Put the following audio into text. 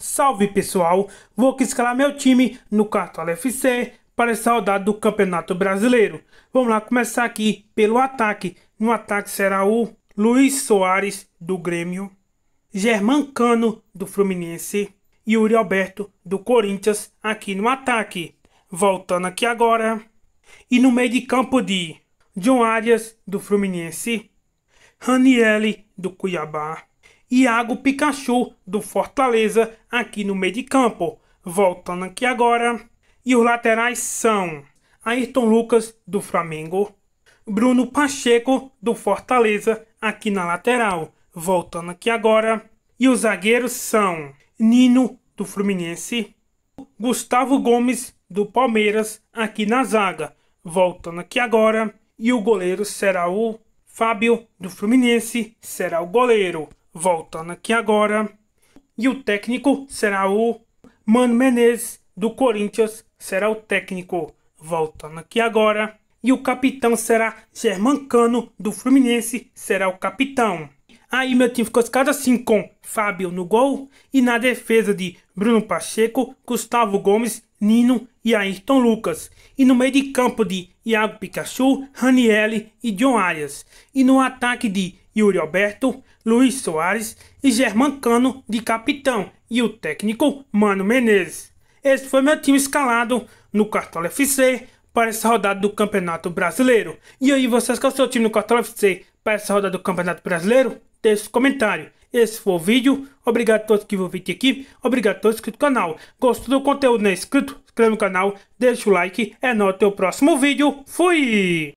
Salve pessoal, vou aqui escalar meu time no Cartola FC para saudar do Campeonato Brasileiro. Vamos lá começar aqui pelo ataque. No ataque será o Luiz Soares do Grêmio, Germán Cano do Fluminense e Yuri Alberto do Corinthians aqui no ataque. Voltando aqui agora. E no meio de campo de John Arias do Fluminense, Ranielli do Cuiabá, Iago Pikachu, do Fortaleza, aqui no meio de campo. Voltando aqui agora. E os laterais são Ayrton Lucas, do Flamengo. Bruno Pacheco, do Fortaleza, aqui na lateral. Voltando aqui agora. E os zagueiros são Nino, do Fluminense. Gustavo Gomes, do Palmeiras, aqui na zaga. Voltando aqui agora. E o goleiro será o Fábio, do Fluminense, será o goleiro voltando aqui agora. E o técnico será o Mano Menezes, do Corinthians, será o técnico, voltando aqui agora. E o capitão será Germancano, do Fluminense, será o capitão. Aí meu time ficou escada assim com Fábio no gol e na defesa de Bruno Pacheco, Gustavo Gomes, Nino e Ayrton Lucas. E no meio de campo de Iago Pikachu, Ranielli e John Arias. E no ataque de Yuri Alberto, Luiz Soares e Cano de capitão e o técnico Mano Menezes. Esse foi meu time escalado no Cartola FC para essa rodada do Campeonato Brasileiro. E aí, vocês, qual é o seu time no Cartola FC para essa rodada do Campeonato Brasileiro? Deixe o comentário. Esse foi o vídeo. Obrigado a todos que viram o vídeo aqui. Obrigado a todos que no canal. Gostou do conteúdo? Não é inscrito? Inscreva no canal, deixa o like. É no o próximo vídeo. Fui!